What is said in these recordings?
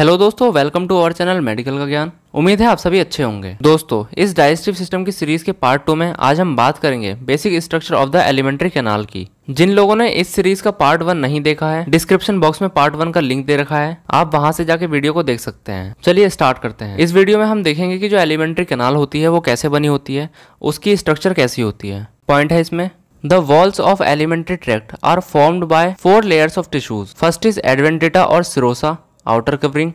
Hello दोस्तों welcome to our channel medical का ज्ञान उम्मीद है आप सभी अच्छे होंगे दोस्तों इस डाइजेस्टिव सिस्टम की सीरीज के पार्ट टू में आज हम बात करेंगे basic structure of the elementary canal की जिन लोगों ने इस सीरीज का पार्ट वन नहीं देखा है डिस्क्रिप्शन बॉक्स में पार्ट वन का लिंक दे रखा है आप वहां से जाके वीडियो को देख सकते हैं चलिए स्टार्ट करते हैं इस वीडियो में हम देखेंगे की जो एलिमेंट्री कैनाल होती है वो कैसे बनी होती है उसकी स्ट्रक्चर कैसी होती है पॉइंट है इसमें The walls of alimentary tract are formed by four layers of tissues. First is adventita or serosa, outer covering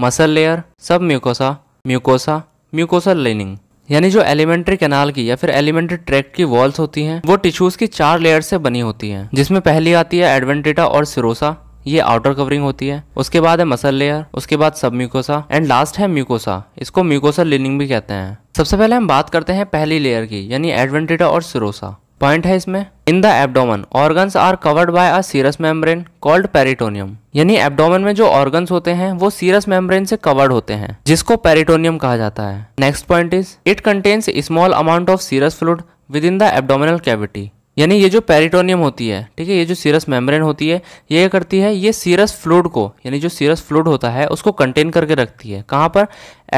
muscle layer submucosa mucosa mucosal lining यानी जो एलिमेंट्री कैनाल की या फिर एलिमेंट्री ट्रैक्ट की walls होती हैं वो tissues की चार लेयर से बनी होती हैं जिसमें पहली आती है एडवेंटेटा और सिरोसा ये आउटर कवरिंग होती है उसके बाद है मसल लेयर उसके बाद सब म्यूकोसा एंड लास्ट है म्यूकोसा इसको म्यूकोसा लिनिंग भी कहते हैं सबसे पहले हम बात करते हैं पहली लेयर की यानी एडवेंटेटा और सिरोसा पॉइंट है इसमें in the abdomen organs are covered by a serous membrane called peritoneum यानी एबडोमन में जो ऑर्गन्स होते हैं वो सीरस मेम्ब्रेन से कवर्ड होते हैं जिसको पेरिटोनियम कहा जाता है next point is it contains small amount of serous fluid within the abdominal cavity यानी ये जो पेरिटोनियम होती है ठीक है ये जो सीरस मेम्ब्रेन होती है ये करती है ये सीरस फ्लूड को यानी जो सीरस फ्लूड होता है उसको कंटेन करके रखती है कहाँ पर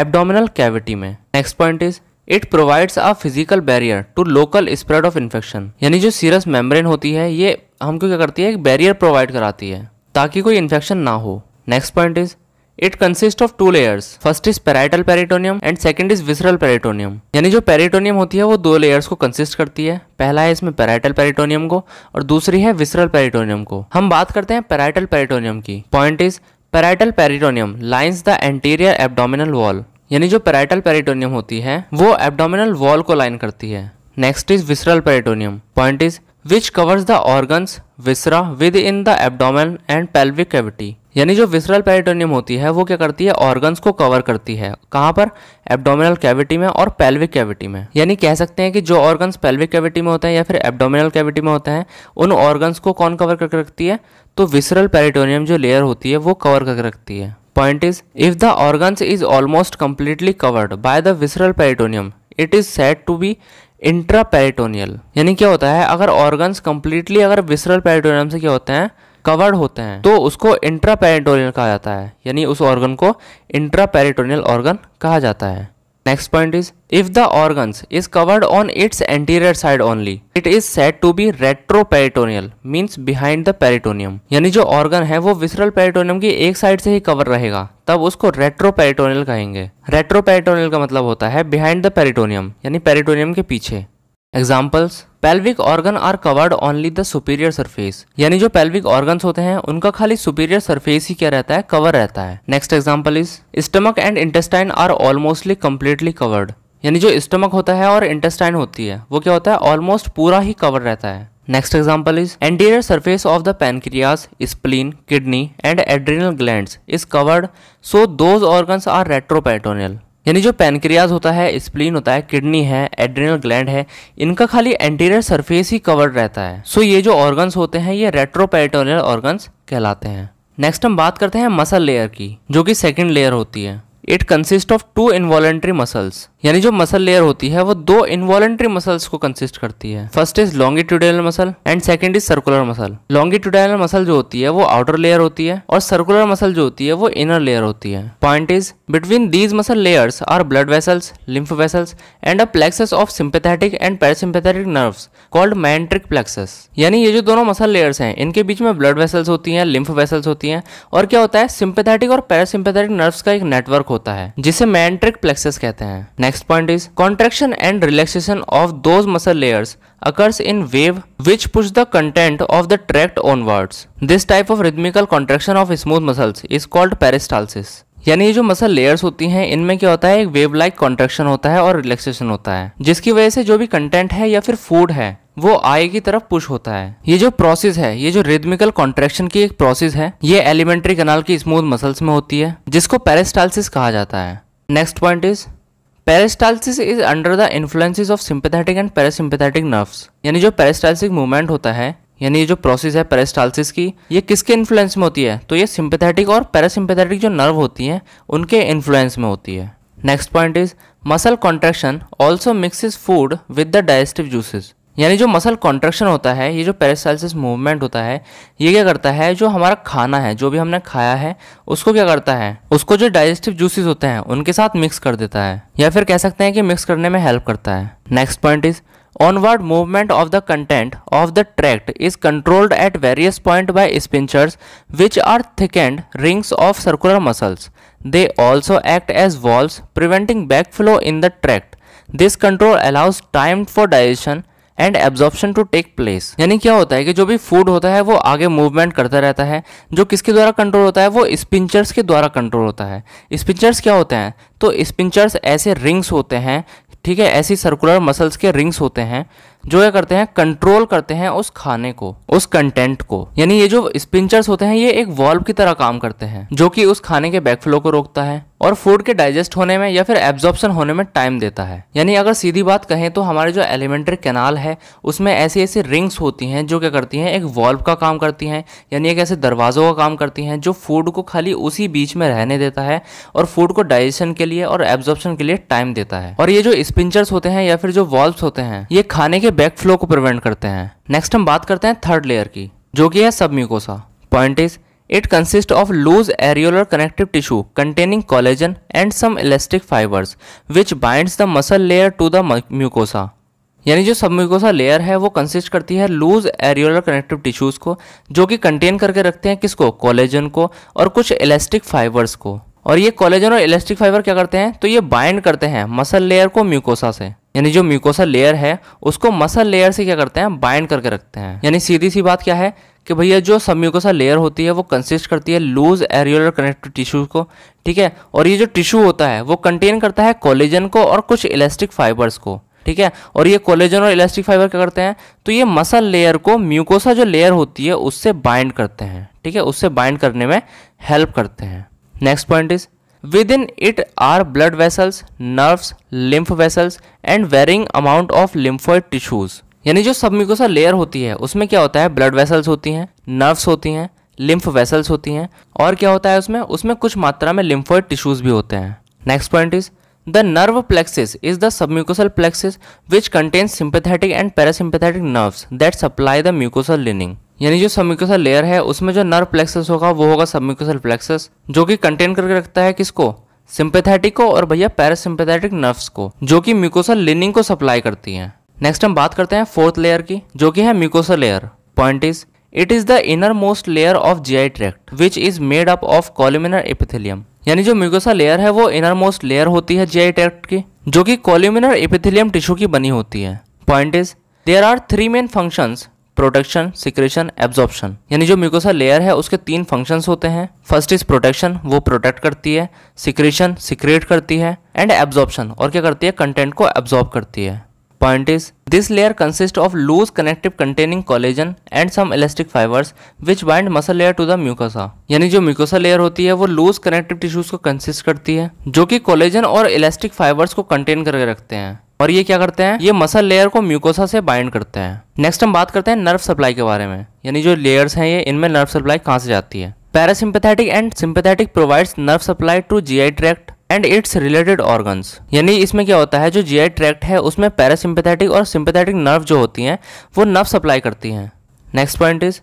एबडोमिनल कैविटी में next point is it provides a physical barrier to local spread of infection यानी जो सीरस मेम्ब्रेन होती है ये हमको क्या करती है एक बैरियर प्रोवाइड कराती है ताकि कोई इन्फेक्शन ना हो next point is it consist of two layers first is parietal peritoneum and second is visceral peritoneum यानी जो पेरिटोनियम होती है वो दो लेयर्स को कंसिस्ट करती है पहला है इसमें पेराइटल पेरिटोनियम को और दूसरी है विसरल पेरिटोनियम को हम बात करते हैं पेराइटल पेरिटोनियम की point is parietal peritoneum lines the anterior abdominal wall यानी जो पेराइटल पेरिटोनियम होती है वो एबडोमिनल वॉल को लाइन करती है next is visceral peritoneum point is which covers the organs viscera within the abdomen and pelvic cavity यानी जो विसरल पेरिटोनियम होती है वो क्या करती है ऑर्गन्स को कवर करती है कहाँ पर एबडोमिनल कैविटी में और पेल्विक कैविटी में यानी कह सकते हैं कि जो ऑर्गन्स पेल्विक कैविटी में होते हैं या फिर एबडोमिनल कैविटी में होते हैं उन ऑर्गन्स को कौन कवर करके रखती है तो विसरल पेरिटोनियम जो लेयर होती है वो कवर करके रखती है Point is, if the organs is almost completely covered by the visceral peritoneum, it is said to be intraperitoneal यानी क्या होता है अगर ऑर्गन्स कंप्लीटली अगर विसरल पेरिटोनियम से क्या होते हैं कवर्ड होते हैं तो उसको इंट्रापेरिटोनियल कहा जाता है यानी उस ऑर्गन को इंट्रापेरिटोनियल ऑर्गन कहा जाता है next point is if the organs is covered on its anterior side only it is set to be retroperitoneal means behind peritoneum यानी जो ऑर्गन है वो विसरल पेरिटोनियम की एक साइड से ही कवर रहेगा तब उसको रेट्रो पेरिटोनियल कहेंगे रेट्रो पेरिटोनियल का मतलब होता है बिहाइंड द पेरिटोनियम यानी पेरिटोनियम के पीछे examples pelvic organ are covered only the superior surface यानी जो पेल्विक ऑर्गन होते हैं उनका खाली सुपीरियर सरफेस ही क्या रहता है कवर रहता है next example is stomach and intestine are almostly completely covered यानी जो स्टमक होता है और इंटेस्टाइन होती है वो क्या होता है ऑलमोस्ट पूरा ही कवर रहता है next example is anterior surface of the pancreas spleen kidney and adrenal gland is covered so those organs are retroperitoneal यानी जो पैनक्रियाज होता है स्प्लीन होता है किडनी है एड्रिनल ग्लैंड है इनका खाली एंटीरियर सरफेस ही कवर्ड रहता है सो ये जो ऑर्गन्स होते हैं ये रेट्रोपेरिटोनियल ऑर्गन्स कहलाते हैं नेक्स्ट हम बात करते हैं मसल लेयर की जो कि सेकेंड लेयर होती है it consist of two involuntary muscles यानी जो मसल लेयर होती है वो दो इन्वॉलेंट्री मसल्स को कंसिस्ट करती है first is longitudinal muscle and second is circular muscle longitudinal muscle जो होती है वो आउटर लेयर होती है और सर्कुलर मसल जो होती है वो इनर लेयर होती है point is between these muscle layers are blood vessels lymph vessels and a plexuses of sympathetic and parasympathetic nerves called myenteric plexuses यानी ये जो दोनों मसल लेयर्स हैं इनके बीच में ब्लड वेसल्स होती हैं लिम्फ वेसल्स होती हैं और क्या होता है सिंपेथेटिक और पैरासिम्पेथेटिक नर्व्स का एक नेटवर्क होता है जिसे मैंट्रिक प्लेक्सेस कहते हैं next point is contraction and relaxation of those muscle layers occurs in wave which push the content of the tract on this type of rhythmical contraction of smooth muscles is called peristalsis यानी ये जो muscle layers होती हैं इनमें क्या होता है एक वेव लाइक कॉन्ट्रेक्शन होता है और रिलैक्सेशन होता है जिसकी वजह से जो भी कंटेंट है या फिर फूड है वो आई की तरफ पुश होता है ये जो प्रोसेस है ये जो रिदमिकल कॉन्ट्रेक्शन की एक प्रोसेस है ये एलिमेंट्री कनाल की स्मूथ मसल्स में होती है जिसको पेरेस्टालसिस कहा जाता है next point is peristalsis is under the influences of sympathetic and parasympathetic nerves यानी जो पेरिस्टालसिक मूवमेंट होता है यानी ये जो प्रोसेस है पेरिस्टालसिस की ये किसके इन्फ्लुएंस में होती है तो ये सिंपैथेटिक और पैरासिम्पैथेटिक जो नर्व होती हैं उनके इन्फ्लुएंस में होती है next point is muscle contraction also mixes food with the digestive juices यानी जो मसल कॉन्ट्रेक्शन होता है ये जो पेरेसाइलिस मूवमेंट होता है ये क्या करता है जो हमारा खाना है जो भी हमने खाया है उसको क्या करता है उसको जो डाइजेस्टिव जूसेस होते हैं उनके साथ मिक्स कर देता है या फिर कह सकते हैं कि मिक्स करने में हेल्प करता है next point is onward movement of the content of the tract is controlled at various point by sphincters which are thick and rings of circular muscles they also act as walls preventing back flow in the tract this control allows time for digestion and absorption to take place यानी क्या होता है कि जो भी food होता है वो आगे मूवमेंट करता रहता है जो किसके द्वारा कंट्रोल होता है वो स्पिंचर्स के द्वारा कंट्रोल होता है स्पिंचर्स क्या होते हैं तो स्पिंचर्स ऐसे रिंग्स होते हैं ठीक है ऐसी सर्कुलर मसल्स के रिंग्स होते हैं जो क्या करते हैं कंट्रोल करते हैं उस खाने को उस कंटेंट को यानी ये जो स्पिंचर्स होते हैं ये एक वॉल्व की तरह काम करते हैं जो कि उस खाने के बैकफ्लो को रोकता है और फूड के डाइजेस्ट होने में या फिर एब्जॉर्बन होने में टाइम देता है यानी अगर सीधी बात कहें तो हमारे जो एलिमेंट्री कैनाल है उसमें ऐसी ऐसी रिंग्स होती हैं जो क्या करती हैं एक वॉल्व का काम करती हैं यानी एक ऐसे दरवाज़ों का काम करती हैं जो फूड को खाली उसी बीच में रहने देता है और फूड को डाइजेशन के लिए और एब्जॉर्बन के लिए टाइम देता है और ये जो स्पिंचर्स होते हैं या फिर जो वॉल्व होते हैं ये खाने के बैक फ्लो को प्रिवेंट करते हैं नेक्स्ट हम बात करते हैं थर्ड लेयर की जो कि है submucosa point is it consist of loose areolar connective tissue containing collagen and some elastic fibres which binds the muscle layer to the mucosa यानी जो सब म्यूकोसा लेयर है वो कंसिस्ट करती है लूज एरियोलर कनेक्टिव टिश्यूज को जो कि कंटेन करके रखते हैं किसको कॉलेजन को और कुछ इलेस्टिक फाइबर्स को और ये कॉलेजन और इलेस्टिक फाइबर क्या करते हैं तो ये बाइंड करते हैं मसल लेयर को म्यूकोसा से यानी जो म्यूकोसा लेयर है उसको मसल लेयर से क्या करते हैं बाइंड करके रखते हैं यानी सीधी सी बात क्या है कि भैया जो सम्यूकोसा लेयर होती है वो कंसिस्ट करती है लूज एरियोलर कनेक्टिव टिश्यू को ठीक है और ये जो टिश्यू होता है वो कंटेन करता है कोलेजन को और कुछ इलास्टिक फाइबर्स को ठीक है और ये कोलेजन और इलास्टिक फाइबर क्या करते हैं तो ये मसल लेयर को म्यूकोसा जो लेयर होती है उससे बाइंड करते हैं ठीक है उससे बाइंड करने में हेल्प करते हैं next point is within it are blood vessels nerves lymph vessels and varying amount of lymphoid tissues यानी जो म्यूकोसा लेयर होती है उसमें क्या होता है ब्लड वेसल्स होती हैं नर्व्स होती हैं लिम्फ वेसल्स होती हैं और क्या होता है उसमें उसमें कुछ मात्रा में लिम्फोइड टिश्यूज भी होते हैं next point is nerve plexus is the submucosal plexus which contain sympathetic and parasympathetic nerve that supply the mucosal lining यानी जो म्यूकोसल लेयर है उसमें जो नर्व प्लेक्सिस होगा वो होगा म्यूकोसल प्लेक्सिस जो कि कंटेन करके रखता है किसको सिंपेथेटिक को और भैया पैरासिम्पैथेटिक नर्व्स को जो कि म्यूकोसल लिनिंग को सप्लाई करती हैं नेक्स्ट हम बात करते हैं फोर्थ लेयर की जो कि है mucosa layer point is it is the innermost layer of G I tract which is made up of columnar epithelium यानी जो म्यूकोसा लेयर है वो इनर मोस्ट लेयर होती है जी आई ट्रैक्ट की जो कि कॉल्यूमिनर एपिथिलियम टिश्यू की बनी होती है point is there are three main function protection secretion absorption यानी जो म्यूकोसा लेयर है उसके तीन फंक्शंस होते हैं फर्स्ट इज प्रोटेक्शन वो प्रोटेक्ट करती है सिक्रेशन सिक्रेट करती है एंड एब्जॉर्प्शन और क्या करती है कंटेंट को एब्जॉर्ब करती है Point is, this layer consists of loose connective containing collagen and some elastic fibers which bind muscle layer to the mucosa. यानी जो म्यूकोसा लेयर होती है वो लूज कनेक्टिव टिश्यूज को कंसिस्ट करती है जो कि कोलेजन और इलेस्टिक फाइबर्स को कंटेन करके रखते हैं और ये क्या करते हैं ये मसल लेयर को म्यूकोसा से बाइंड करते हैं नेक्स्ट हम बात करते हैं नर्व सप्लाई के बारे में यानी जो लेयर्स हैं ये इनमें नर्व सप्लाई कहाँ से जाती है parasympathetic and sympathetic provides nerve supply to G I tract and its related organs यानी इसमें क्या होता है जो जी आई ट्रैक्ट है उसमें पैरासिम्पेथेटिक और सिंपेथेटिक नर्व जो होती हैं वो नर्व सप्लाई करती हैं next point is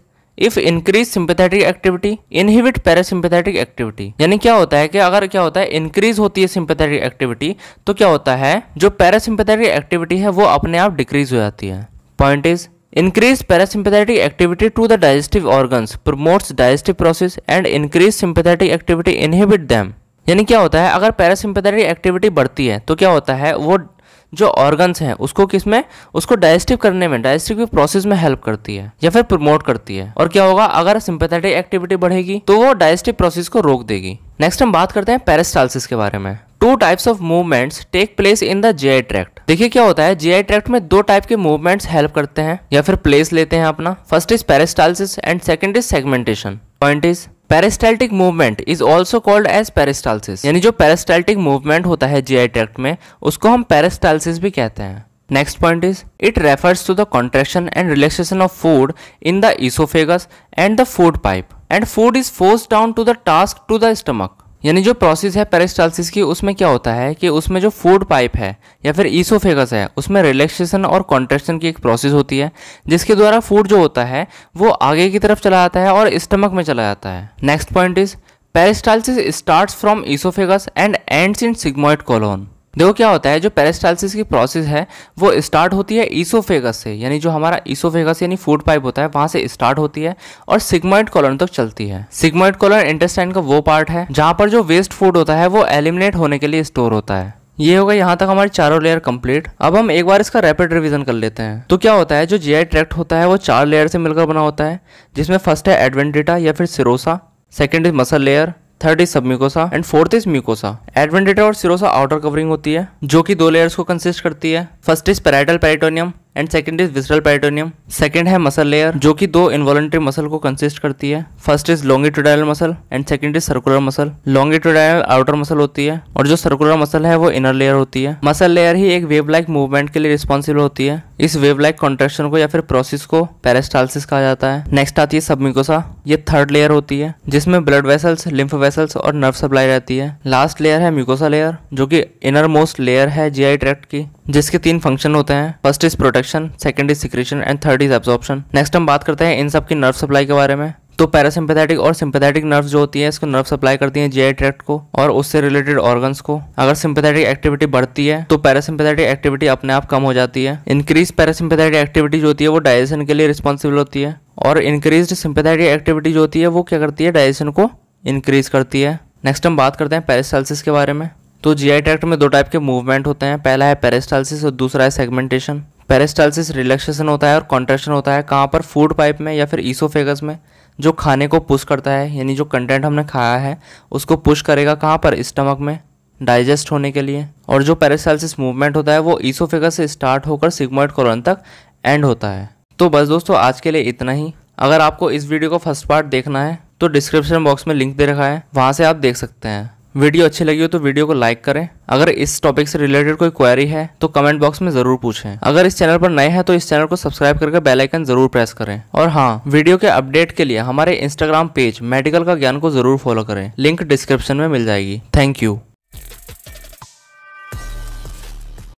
if increase sympathetic activity inhibit parasympathetic activity यानी क्या होता है कि अगर क्या होता है इंक्रीज होती है सिंपेथेटिक एक्टिविटी तो क्या होता है जो पैरासिम्पेथेटिक एक्टिविटी है वो अपने आप डिक्रीज हो जाती है point is increase parasympathetic activity to the digestive organ promotes digestive process and increase sympathetic activity inhibit them यानी क्या होता है अगर पैरासिम्पेथेटिक एक्टिविटी बढ़ती है तो क्या होता है वो जो ऑर्गन्स हैं उसको किस में उसको डाइजेस्टिव करने में डाइजेस्टिव प्रोसेस में हेल्प करती है या फिर प्रमोट करती है और क्या होगा अगर सिंपेथेटिक एक्टिविटी बढ़ेगी तो वो डाइजेस्टिव प्रोसेस को रोक देगी नेक्स्ट हम बात करते हैं पेरिस्टालसिस के बारे में two types of movements take place in the GI tract देखिए क्या होता है जीआई ट्रैक्ट में दो टाइप के मूवमेंट्स हेल्प करते हैं या फिर प्लेस लेते हैं अपना first is peristalsis and second is segmentation point is peristaltic movement is also called as peristalsis यानी जो पेरिस्टैल्टिक मूवमेंट होता है जी ट्रैक्ट में उसको हम पेरिस्टालसिस भी कहते हैं next point is it refers to the contraction and relaxation of food in the oesophagus and the food pipe and food is force down to the task to the stomach यानी जो process है peristalsis की उसमें क्या होता है कि उसमें जो फूड पाइप है या फिर ईसोफेगस है उसमें रिलैक्सेशन और कॉन्ट्रेक्शन की एक प्रोसेस होती है जिसके द्वारा फूड जो होता है वो आगे की तरफ चला जाता है और स्टमक में चला जाता है next point is peristalsis starts from oesophagus and ends in sigmoid colon देखो क्या होता है जो पेरेस्टाइलिस की प्रोसेस है वो स्टार्ट होती है ईसोफेगस से यानी जो हमारा ईसोफेगस यानी फूड पाइप होता है वहां से स्टार्ट होती है और सिग्माइट कॉलन तक तो चलती है सिग्माइड कॉलन इंटेस्टाइन का वो पार्ट है जहां पर जो वेस्ट फूड होता है वो एलिमिनेट होने के लिए स्टोर होता है ये होगा यहाँ तक हमारे चारों लेयर कंप्लीट अब हम एक बार इसका रैपिड रिवीजन कर लेते हैं तो क्या होता है जो आई ट्रैक्ट होता है वो चार लेयर से मिलकर बना होता है जिसमें फर्स्ट है एडवेंटिटा या फिर serosa second is muscle layer third is submucosa and fourth is mucosa adventitia और सिरोसा आउटर कवरिंग होती है जो कि दो लेयर्स को कंसिस्ट करती है first is parietal peritoneum and second is visceral peritoneum second है मसल लेयर जो कि दो इन्वॉलेंट्री मसल को कंसिस्ट करती है first is longitudinal muscle and second is circular muscle longitudinal outer muscle होती है और जो सर्कुलर मसल है वो इनर लेयर होती है मसल लेयर ही एक वेव लाइक मूवमेंट के लिए रिस्पॉन्सिबल होती है इस वेव लाइक कॉन्ट्रेक्शन को या फिर प्रोसेस को पेरेस्टालसिस कहा जाता है नेक्स्ट आती है सबमिकोसा ये थर्ड लेयर होती है जिसमें ब्लड वेसल्स लिम्फ वेसल्स और नर्व सप्लाई रहती है लास्ट लेयर है म्यूकोसा लेयर जो कि इनर मोस्ट लेयर है जीआई ट्रैक्ट की जिसके तीन फंक्शन होते हैं first is protection second is secretion and third is absorption next हम बात करते हैं इन सब की नर्व सप्लाई के बारे में तो पैरासिम्पेथेटिक और सिंपेथेटिक नर्व्स जो होती है इसको नर्व सप्लाई करती है जीआई ट्रैक्ट को और उससे रिलेटेड ऑर्गन्स को अगर सिंपेथेटिक एक्टिविटी बढ़ती है तो पैरासिम्पेथेटिक एक्टिविटी अपने आप कम हो जाती है इंक्रीज पैरासिम्पेथेटिक एक्टिविटी जो होती है वो डाइजेशन के लिए रिस्पॉन्सिबल होती है और इंक्रीज सिंपेथेटिक एक्टिविटी जो होती है वो क्या करती है डाइजेशन को इंक्रीज करती है नेक्स्ट हम बात करते हैं पैरासाइलिस के बारे में तो जीआई ट्रैक्ट में दो टाइप के मूवमेंट होते हैं पहला है पेरेस्टाइलिस और दूसरा है सेगमेंटेशन पेरेस्टाइलिस रिलैक्सेशन होता है और कॉन्ट्रेक्शन होता है कहाँ पर फूड पाइप में या फिर ईसोफेगस में जो खाने को पुश करता है यानी जो कंटेंट हमने खाया है उसको पुश करेगा कहाँ पर स्टमक में डाइजेस्ट होने के लिए और जो पेरेस्टाइलिस मूवमेंट होता है वो ईसोफेगस से स्टार्ट होकर सिगमोइड कॉलोन तक एंड होता है तो बस दोस्तों आज के लिए इतना ही अगर आपको इस वीडियो का फर्स्ट पार्ट देखना है तो डिस्क्रिप्शन बॉक्स में लिंक दे रखा है वहाँ से आप देख सकते हैं वीडियो अच्छी लगी हो तो वीडियो को लाइक करें अगर इस टॉपिक से रिलेटेड कोई क्वेरी है तो कमेंट बॉक्स में जरूर पूछें अगर इस चैनल पर नए हैं तो इस चैनल को सब्सक्राइब करके बेल आइकन जरूर प्रेस करें और हाँ वीडियो के अपडेट के लिए हमारे इंस्टाग्राम पेज मेडिकल का ज्ञान को जरूर फॉलो करें लिंक डिस्क्रिप्शन में मिल जाएगी थैंक यू